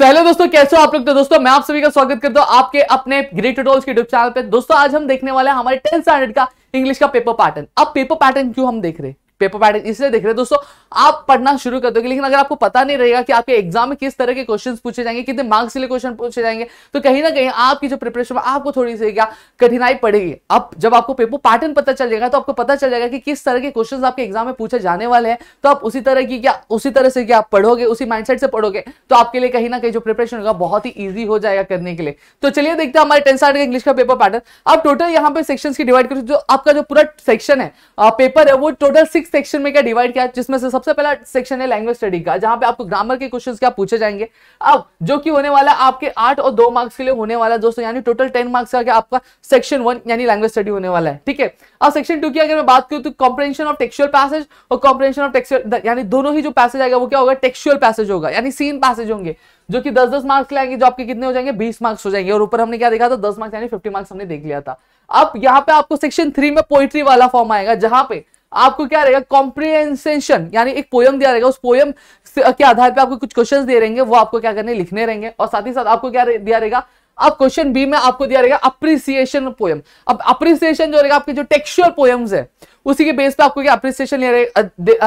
so hello दोस्तों कैसे हो आप लोग तो दोस्तों मैं आप सभी का स्वागत करता हूं आपके अपने ग्रेट ट्यूटोरियल्स यूट्यूब चैनल पे दोस्तों आज हम देखने वाले हैं हमारे टेंथ स्टैंडर्ड का इंग्लिश का पेपर पैटर्न अब पेपर पैटर्न क्यों हम देख रहे हैं पेपर पैटर्न इसलिए देख रहे हैं दोस्तों आप पढ़ना शुरू कर दोगे लेकिन अगर आपको पता नहीं रहेगा कि आपके एग्जाम में किस तरह के क्वेश्चन पूछे जाएंगे कितने मार्क्स के लिए क्वेश्चन पूछे जाएंगे तो कहीं ना कहीं आपकी जो प्रिपरेशन आपको थोड़ी सी क्या कठिनाई पड़ेगी अब जब आपको पेपर पैटर्न पता चल जाएगा तो आपको पता चल जाएगा कि किस तरह के क्वेश्चन आपके एग्जाम में पूछे जाने वाले हैं तो आप उसी तरह की क्या उसी तरह से क्या पढ़ोगे उसी माइंड से पढ़ोगे तो आपके लिए कहीं ना कहीं जो प्रिपरेशन होगा बहुत ही ईजी हो जाएगा करने के लिए तो चलिए देखते हैं हमारे टेंथ स्टार्ट इंग्लिश का पेपर पैटर्न आप टोटल यहाँ पे सेक्शन की डिवाइड करो जो आपका जो पूरा सेक्शन है पेपर है वो टोटल सिक्स सेक्शन में क्या डिवाइड किया जिसमें से सबसे पहला सेक्शन है लैंग्वेज स्टडी का जहां पे आपको ग्रामर के क्वेश्चंस क्या पूछे जाएंगे अब जो कि होने वाला आपके आठ और दो मार्क्स के लिए होने वाला दोस्तों यानी टोटल टेन मार्क्स का आपका सेक्शन वन यानी लैंग्वेज स्टडी होने वाला है ठीक है अब सेक्शन टू की अगर मैं बात करूँ तो कॉम्प्रेंशन ऑफ टेक्सुअल पैसेज और कॉम्प्रेंशन ऑफ टेक्सुअल यानी दोनों ही जो पैसेज आएगा वो क्या होगा टेक्सुअल पैसेज होगा यानी सीन पैसेज होंगे जो कि 10-10 मार्क्स लाएंगे जो आपके कितने हो जाएंगे 20 मार्क्स हो जाएंगे और ऊपर हमने क्या देखा था 10 मार्क्स यानी 50 मार्क्स हमने देख लिया था अब यहाँ पे आपको सेक्शन थ्री में पोइट्री वाला फॉर्म आएगा जहां पे आपको क्या रहेगा कॉम्प्रिहेंसेशन यानी एक पोयम दिया रहेगा उस पोयम के आधार पे आपको कुछ क्वेश्चंस दे रहेंगे वो आपको क्या करने लिखने रहेंगे और साथ ही साथ आपको क्या दिया रहेगा अब क्वेश्चन बी में आपको दिया रहेगा अप्रिसिएशन पोयम अब अप्रिसिएशन जो रहेगा आपके जो टेक्सुअल पोयम्स है उसी के बेस पे आपको क्या अप्रिसिएशन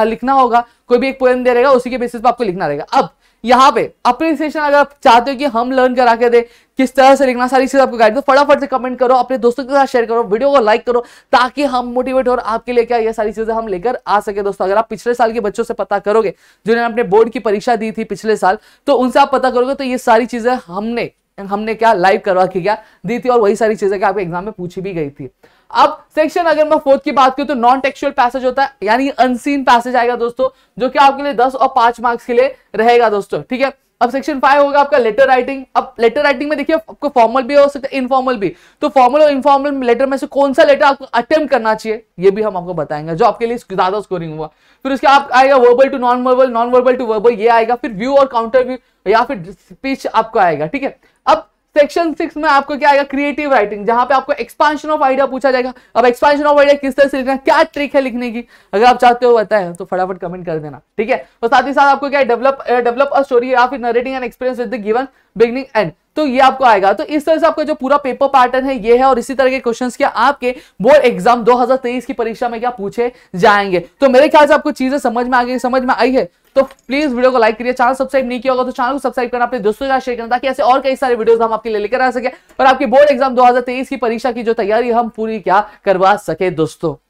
लिखना होगा कोई भी एक पोयम दे रहेगा उसी के बेसिस पे आपको लिखना रहेगा अब यहाँ पे अप्रिसिएशन अगर आप चाहते हो कि हम लर्न करा के दे किस तरह से लिखना सारी चीज आपको गाइड दो फटाफट से कमेंट करो अपने दोस्तों के साथ शेयर करो वीडियो को लाइक करो ताकि हम मोटिवेट और आपके लिए क्या ये सारी चीजें हम लेकर आ सके दोस्तों अगर आप पिछले साल के बच्चों से पता करोगे जिन्होंने अपने बोर्ड की परीक्षा दी थी पिछले साल तो उनसे आप पता करोगे तो ये सारी चीजें हमने हमने क्या लाइव करवा के क्या दी थी और वही सारी चीजें क्या आपके एग्जाम में पूछी भी गई थी अब सेक्शन अगर मैं फोर्थ की बात करूं तो नॉन टेक्सुअल पैसेज होता है यानी अनसीन पैसेज आएगा दोस्तों जो कि आपके लिए दस और पांच मार्क्स के लिए रहेगा दोस्तों ठीक है अब सेक्शन फाइव होगा आपका लेटर राइटिंग अब लेटर राइटिंग में देखिए आपको फॉर्मल भी हो सकता है इनफॉर्मल भी तो फॉर्मल और इनफॉर्मल लेटर में से कौन सा लेटर आपको अटेम्प्ट करना चाहिए ये भी हम आपको बताएंगे जो आपके लिए ज्यादा स्कोरिंग हुआ फिर उसके आप आएगा verbal to non verbal non verbal to verbal ये आएगा फिर व्यू और काउंटर व्यू या फिर स्पीच आपको आएगा ठीक है अब सेक्शन सिक्स में आपको क्या आएगा क्रिएटिव राइटिंग जहां पे आपको एक्सपांशन ऑफ आइडिया पूछा जाएगा अब एक्सपांशन ऑफ आइडिया किस तरह से लिखना क्या ट्रिक है लिखने की अगर आप चाहते हो बताए तो फटाफट कमेंट कर देना ठीक है और साथ ही साथ आपको क्या डेवलप डेवलप अ स्टोरी या फिर narrating and experience with the given beginning end तो ये आपको आएगा तो इस तरह से आपका जो पूरा पेपर पैटर्न है ये है और इसी तरह के क्वेश्चंस क्या आपके बोर्ड एग्जाम 2023 की परीक्षा में क्या पूछे जाएंगे तो मेरे ख्याल से आपको चीजें समझ में आ गई समझ में आई है तो प्लीज वीडियो को लाइक करिए चैनल सब्सक्राइब नहीं किया होगा तो चैनल को सब्सक्राइब करना अपने दोस्तों के साथ शेयर करना ताकि ऐसे और कई सारे वीडियो हम आपके लिए लेकर आ सके और आपकी बोर्ड एग्जाम दो की परीक्षा की जो तैयारी हम पूरी क्या करवा सके दोस्तों